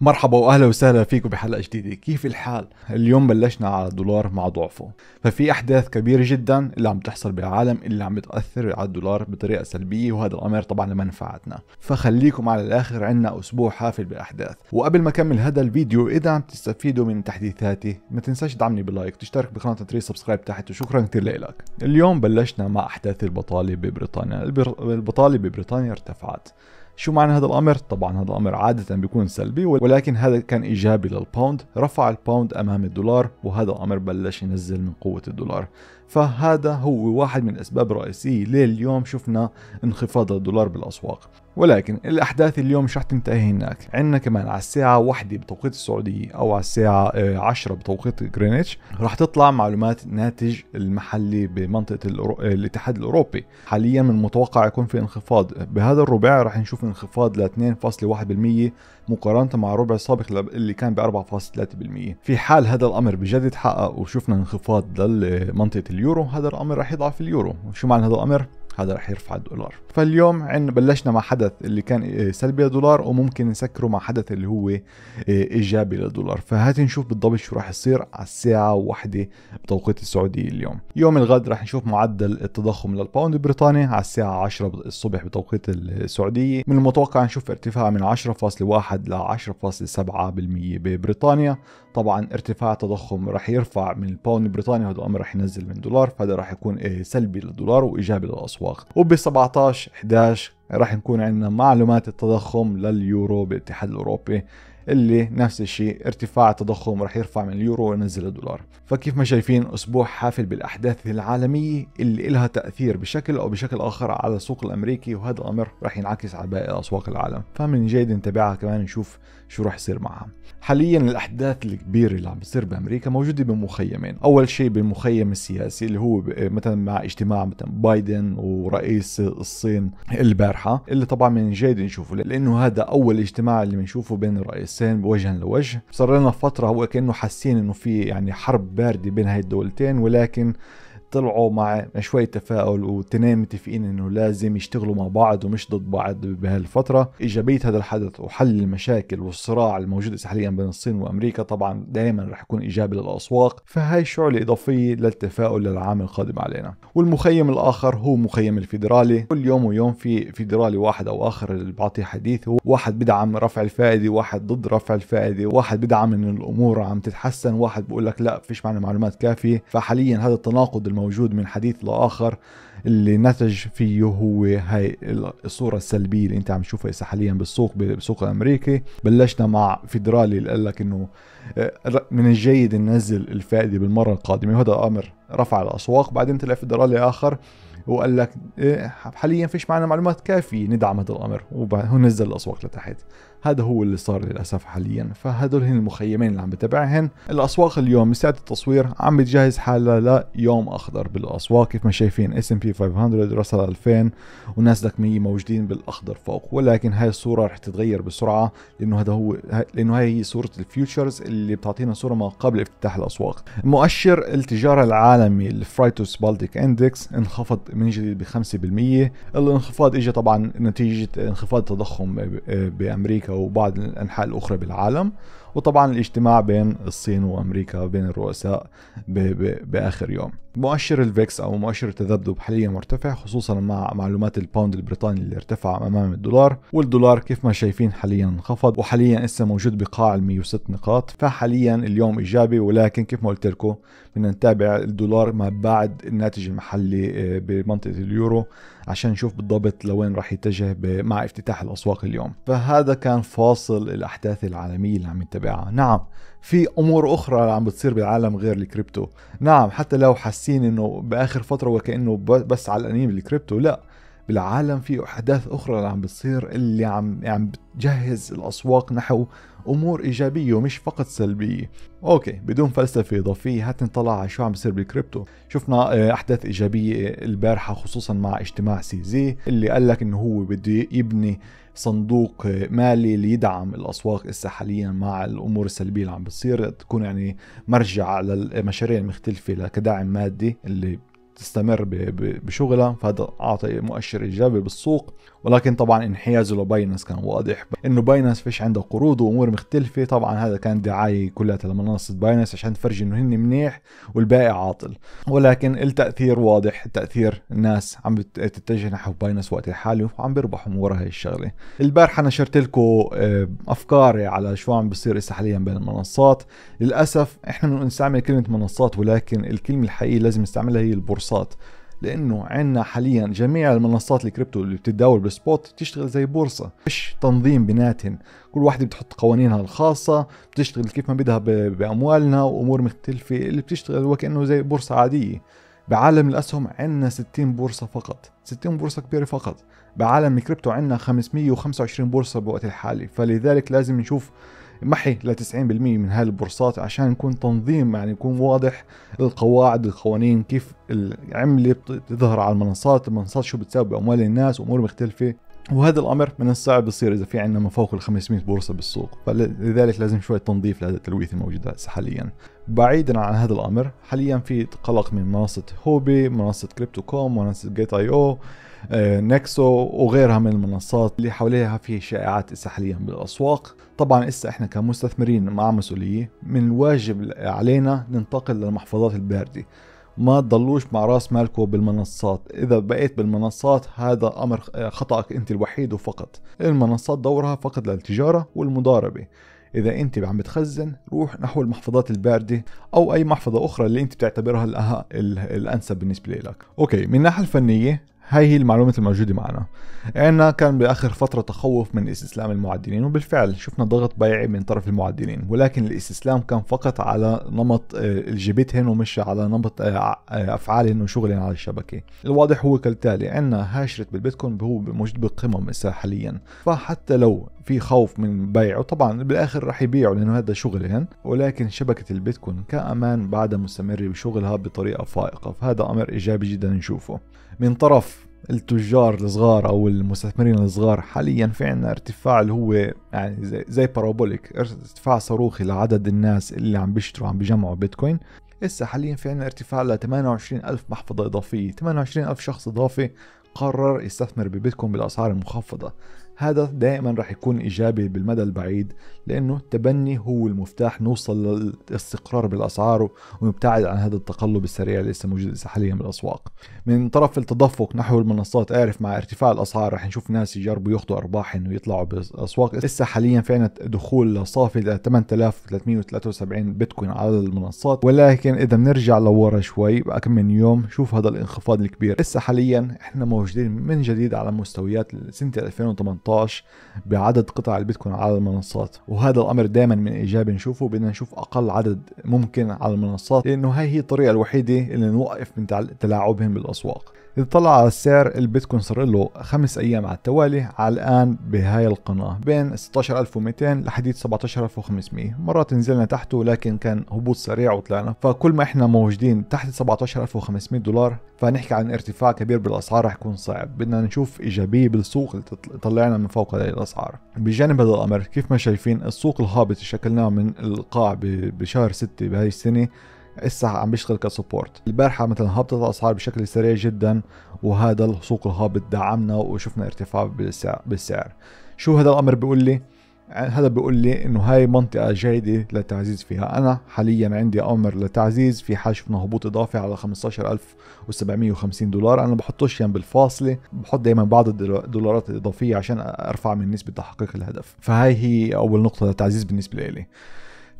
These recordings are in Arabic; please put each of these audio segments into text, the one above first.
مرحبا واهلا وسهلا فيكم بحلقه جديده، كيف الحال؟ اليوم بلشنا على الدولار مع ضعفه، ففي احداث كبيره جدا اللي عم تحصل بالعالم اللي عم بتاثر على الدولار بطريقه سلبيه وهذا الامر طبعا لمنفعتنا، فخليكم على الاخر عنا اسبوع حافل باحداث، وقبل ما اكمل هذا الفيديو اذا عم تستفيدوا من تحديثاتي ما تنساش تدعمني بلايك وتشترك بقناه تري سبسكرايب تحت وشكرا كثير لك. اليوم بلشنا مع احداث البطاله ببريطانيا، البر... البطاله ببريطانيا ارتفعت. شو معنى هذا الأمر؟ طبعا هذا الأمر عادة بيكون سلبي ولكن هذا كان إيجابي للباوند رفع الباوند أمام الدولار وهذا الأمر بلش ينزل من قوة الدولار فهذا هو واحد من الأسباب الرئيسية ليه اليوم شفنا انخفاض الدولار بالأسواق ولكن الأحداث اليوم مش رح تنتهي هناك عندنا كمان على الساعة واحدة بتوقيت السعودية أو على الساعة آه، عشرة بتوقيت جرينتش رح تطلع معلومات ناتج المحلي بمنطقة الأورو... آه، الاتحاد الأوروبي حاليا من المتوقع يكون في انخفاض بهذا الربع رح نشوف انخفاض ل 2.1% مقارنة مع الربع السابق اللي كان ب 4.3% في حال هذا الأمر بجد يتحقق وشفنا انخفاض لمنطقة اليورو هذا الأمر راح يضعف اليورو شو معنى هذا الأمر؟ هذا رح يرفع الدولار فاليوم عن بلشنا مع حدث اللي كان آه، سلبي للدولار وممكن نسكره مع حدث اللي هو آه، ايجابي للدولار فهات نشوف بالضبط شو رح يصير على الساعه واحدة بتوقيت السعوديه اليوم يوم الغد رح نشوف معدل التضخم للباوند البريطاني على الساعه 10 الصبح بتوقيت السعوديه من المتوقع نشوف ارتفاع من 10.1 ل 10.7% ببريطانيا طبعا ارتفاع التضخم رح يرفع من الباوند البريطاني هذا الامر رح ينزل من دولار فهذا رح يكون آه، سلبي للدولار وايجابي للاسواق الوقت وب 17 11 راح نكون عندنا معلومات التضخم لليورو بالاتحاد الأوروبي اللي نفس الشيء ارتفاع التضخم رح يرفع من اليورو وينزل الدولار فكيف ما شايفين اسبوع حافل بالاحداث العالميه اللي لها تاثير بشكل او بشكل اخر على السوق الامريكي وهذا الامر رح ينعكس على باقي اسواق العالم فمن جيد نتابعها كمان نشوف شو راح يصير معها حاليا الاحداث الكبيره اللي عم بتصير بامريكا موجوده بمخيمين اول شيء بالمخيم السياسي اللي هو مثلا مع اجتماع مثلا بايدن ورئيس الصين البارحه اللي طبعا من جيد نشوفه لانه هذا اول اجتماع اللي بنشوفه بين الرئيسين وجها لوجه صار لنا فتره هو كانه حاسين انه في يعني حرب بارده بين هاي الدولتين ولكن طلعوا مع شوي تفاؤل واثنين متفقين انه لازم يشتغلوا مع بعض ومش ضد بعض بهالفتره ايجابيه هذا الحدث وحل المشاكل والصراع الموجود حاليا بين الصين وامريكا طبعا دائما رح يكون ايجابي للاسواق فهي شعله اضافيه للتفاؤل للعام القادم علينا والمخيم الاخر هو مخيم الفيدرالي كل يوم ويوم في فيدرالي واحد او اخر اللي بعطيه حديثه واحد بدعم رفع الفائده واحد ضد رفع الفائده واحد بدعم ان الامور عم تتحسن واحد بقول لك لا فيش معنا معلومات كافيه فحاليا هذا التناقض موجود من حديث لاخر اللي نتج فيه هو هاي الصورة السلبية اللي انت عم تشوفها هسه حاليا بالسوق بالسوق الامريكي بلشنا مع فيدرالي اللي قال لك انه آه، من الجيد ننزل الفائدة بالمرة القادمة وهذا امر رفع الاسواق بعدين طلع فيدرالي اخر وقال لك إيه، حاليا فيش معنا معلومات كافية ندعم هذا الامر ونزل الاسواق لتحت هذا هو اللي صار للاسف حاليا فهذول هن المخيمين اللي عم بتابعهن الاسواق اليوم من ساعه التصوير عم بتجهز حالها ليوم اخضر بالاسواق كيف ما شايفين اس ام بي 500 رسل 2000 لك 100 موجودين بالاخضر فوق ولكن هاي الصوره رح تتغير بسرعه لانه هذا هو لانه هاي هي صوره الفيوتشرز اللي بتعطينا صوره ما قبل افتتاح الاسواق مؤشر التجاره العالمي الفرايتوس بالتيك اندكس انخفض من جديد ب 5% الانخفاض اجى طبعا نتيجه انخفاض التضخم بامريكا وبعض الأنحاء الأخرى بالعالم وطبعا الاجتماع بين الصين وأمريكا بين الرؤساء بآخر يوم مؤشر الفيكس او مؤشر التذبذب حاليا مرتفع خصوصا مع معلومات الباوند البريطاني اللي ارتفع امام الدولار والدولار كيف ما شايفين حاليا انخفض وحاليا لسه موجود بقاع ال 106 نقاط فحاليا اليوم ايجابي ولكن كيف ما قلت لكم بدنا نتابع الدولار ما بعد الناتج المحلي آه، بمنطقه اليورو عشان نشوف بالضبط لوين راح يتجه مع افتتاح الاسواق اليوم فهذا كان فاصل الاحداث العالميه اللي عم نتابعها نعم في امور اخرى عم بتصير بالعالم غير الكريبتو نعم حتى لو حاسين انه باخر فتره وكانه بس علقانين بالكريبتو لا بالعالم في احداث اخرى اللي عم بتصير اللي عم يعني عم بتجهز الاسواق نحو امور ايجابيه ومش فقط سلبيه اوكي بدون فلسفه اضافيه هات نطلع على شو عم بيصير بالكريبتو شفنا آه، احداث ايجابيه البارحه خصوصا مع اجتماع سي زي اللي قال لك انه هو بده يبني صندوق آه، مالي ليدعم الاسواق هسه حاليا مع الامور السلبيه اللي عم بتصير تكون يعني مرجع للمشاريع المختلفه كدعم مادي اللي تستمر بشغلها فهذا اعطى مؤشر ايجابي بالسوق ولكن طبعا انحيازه لباينانس كان واضح انه باينانس فيش عندها قروض وامور مختلفه طبعا هذا كان دعايه كلها لمنصه باينانس عشان تفرجي انه هن منيح والباقي عاطل ولكن التاثير واضح تاثير الناس عم تتجه نحو باينانس وقت الحالي وعم بيربحوا من ورا هي الشغله البارحه نشرت لكم آه، افكاري على شو عم بصير هسه حاليا بين المنصات للاسف احنا بنستعمل كلمه منصات ولكن الكلمه الحقيقيه لازم نستعملها هي البورصه بورصات لانه عندنا حاليا جميع المنصات الكريبتو اللي بتتداول بالسبوت بتشتغل زي بورصه فيش تنظيم بيناتهم كل واحده بتحط قوانينها الخاصه بتشتغل كيف ما بدها باموالنا وامور مختلفه اللي بتشتغل وكانه زي بورصه عاديه بعالم الاسهم عندنا 60 بورصه فقط 60 بورصه كبيره فقط بعالم الكريبتو عندنا 525 بورصه بوقت الحالي فلذلك لازم نشوف محي ل 90% من هاي البورصات عشان يكون تنظيم يعني يكون واضح القواعد القوانين كيف العمله يعني بتظهر على المنصات المنصات شو بتساوي باموال الناس وامور مختلفه وهذا الامر من الصعب يصير اذا في عندنا ما فوق ال 500 بورصه بالسوق فلذلك لازم شويه تنظيف لهذا التلويث الموجود هسه حاليا بعيدا عن هذا الامر حاليا في قلق من منصه هوبي منصه كريبتو كوم منصه جيت اي او آه، نكسو وغيرها من المنصات اللي حواليها في شائعات اسا حاليا بالاسواق طبعا اسا احنا كمستثمرين مع مسؤوليه من الواجب علينا ننتقل للمحفظات البارده ما تضلوش مع راس مالكو بالمنصات اذا بقيت بالمنصات هذا امر خطأك انت الوحيد وفقط المنصات دورها فقط للتجارة والمضاربة إذا أنت عم بتخزن روح نحو المحفظات الباردة أو أي محفظة أخرى اللي أنت بتعتبرها الأنسب بالنسبة لك أوكي من الناحية الفنية هاي هي المعلومات الموجودة معنا عنا كان بآخر فترة تخوف من استسلام المعدلين وبالفعل شفنا ضغط بيعي من طرف المعدلين ولكن الاستسلام كان فقط على نمط آه، جبتهن ومش على نمط آه، آه، أفعالهن وشغلهن على الشبكة الواضح هو كالتالي عنا هاشرة بالبيتكوين هو موجود بقمم حاليا فحتى لو في خوف من بيعه طبعا بالاخر راح يبيعه لانه هذا شغلهن ولكن شبكه البيتكوين كامان بعدها مستمر بشغلها بطريقه فائقه فهذا امر ايجابي جدا نشوفه من طرف التجار الصغار او المستثمرين الصغار حاليا في عندنا ارتفاع اللي هو يعني زي, زي بارابوليك ارتفاع صاروخي لعدد الناس اللي عم بيشتروا عم بيجمعوا بيتكوين هسه حاليا في عندنا ارتفاع ل 28 ألف محفظة إضافية 28 ألف شخص إضافي قرر يستثمر ببيتكوين بالأسعار المخفضة هذا دائما رح يكون إيجابي بالمدى البعيد لأنه التبني هو المفتاح نوصل للاستقرار بالأسعار ونبتعد عن هذا التقلب السريع اللي لسه موجود حاليا بالأسواق من طرف التدفق نحو المنصات أعرف مع ارتفاع الأسعار رح نشوف ناس يجربوا ياخذوا أرباح إنه يطلعوا بالأسواق لسه حاليا في عنا دخول صافي ل 8373 بيتكوين على المنصات ولكن إذا بنرجع لورا شوي بقى كم من يوم شوف هذا الانخفاض الكبير لسه حاليا احنا موجودين من جديد على مستويات سنة 2018 2016 بعدد قطع البيتكوين على المنصات وهذا الامر دائما من ايجابي نشوفه بدنا نشوف اقل عدد ممكن على المنصات لانه هاي هي الطريقه الوحيده اللي نوقف من تلاعبهم بالاسواق إذا طلع السعر البيتكوين صار له خمس أيام على التوالي على الآن بهاي القناة بين 16200 لحديد 17500 مرات نزلنا تحته لكن كان هبوط سريع وطلعنا فكل ما احنا موجودين تحت 17500 دولار فنحكي عن ارتفاع كبير بالأسعار رح يكون صعب بدنا نشوف إيجابية بالسوق اللي طلعنا من فوق هذه الأسعار بجانب هذا الأمر كيف ما شايفين السوق الهابط اللي شكلناه من القاع بشهر 6 بهاي السنة هسه عم بيشتغل كسبورت البارحه مثلا هبطت الاسعار بشكل سريع جدا وهذا السوق الهابط دعمنا وشفنا ارتفاع بالسعر شو هذا الامر بيقول لي يعني هذا بيقول لي انه هاي منطقة جيدة للتعزيز فيها انا حاليا عندي امر للتعزيز في حال شفنا هبوط اضافي على 15750 دولار انا بحطوش يعني بالفاصلة بحط دايما بعض الدولارات الاضافية عشان ارفع من نسبة تحقيق الهدف فهاي هي اول نقطة للتعزيز بالنسبة لي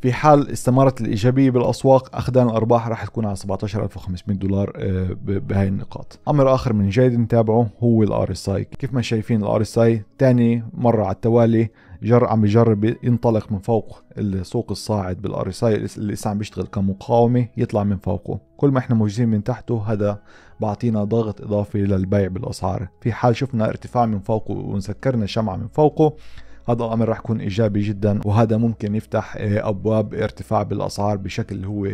في حال استمرت الإيجابية بالأسواق أخدان الأرباح راح تكون على 17500 دولار آه، بهاي النقاط أمر آخر من جيد نتابعه هو الـ RSI كيف ما شايفين الـ RSI تاني ثاني مرة على التوالي جر عم بجرب ينطلق من فوق السوق الصاعد بالار اس اللي لسه عم بيشتغل كمقاومه يطلع من فوقه كل ما احنا موجودين من تحته هذا بعطينا ضغط اضافي للبيع بالاسعار في حال شفنا ارتفاع من فوقه ونسكرنا شمعه من فوقه هذا الامر رح يكون ايجابي جدا وهذا ممكن يفتح آه، ابواب ارتفاع بالاسعار بشكل هو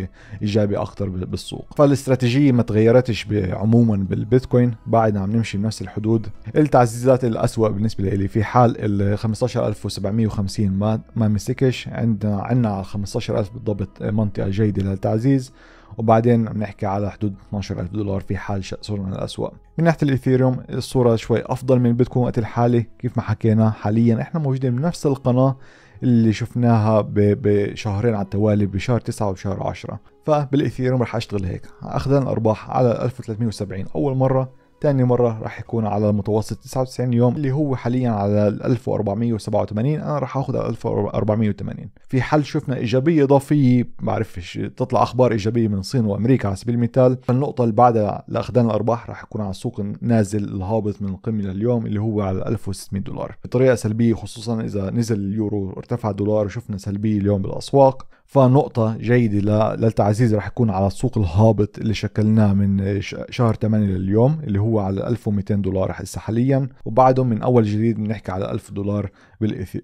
ايجابي اكثر بالسوق فالاستراتيجيه ما تغيرتش عموما بالبيتكوين بعد عم نمشي بنفس الحدود التعزيزات الاسوا بالنسبه لي في حال ال 15750 ما ما مسكش عندنا عندنا على 15000 بالضبط منطقه جيده للتعزيز وبعدين عم نحكي على حدود 12000 دولار في حال صرنا الاسوء من ناحية الإيثيريوم الصورة شوي أفضل من البيتكوين وقت الحالي كيف ما حكينا حاليا احنا موجودين بنفس القناة اللي شفناها بشهرين على التوالي بشهر 9 وشهر 10 فبالإيثيريوم رح أشتغل هيك اخذنا الأرباح على 1370 أول مرة تاني مرة راح يكون على متوسط 99 يوم اللي هو حاليا على 1487 أنا راح أخذ على 1480 في حل شفنا إيجابية إضافية بعرفش تطلع أخبار إيجابية من الصين وأمريكا على سبيل المثال فالنقطة اللي بعدها لاخذنا الأرباح راح يكون على السوق النازل الهابط من القمة لليوم اللي هو على 1600 دولار بطريقة سلبية خصوصا إذا نزل اليورو ارتفع الدولار وشفنا سلبية اليوم بالأسواق فنقطة جيدة للتعزيز رح يكون على السوق الهابط اللي شكلناه من شهر 8 لليوم اللي هو على 1200 دولار هسه حاليا وبعده من أول جديد بنحكي على 1000 دولار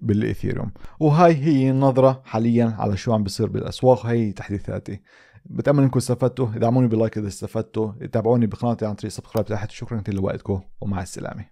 بالإثيريوم وهاي هي النظرة حاليا على شو عم بصير بالأسواق هي تحديثاتي بتأمل انكم استفدتوا ادعموني بلايك اذا استفدتوا تابعوني بقناتي عن طريق سبسكرايب تحت شكرا كثير لوقتكم ومع السلامة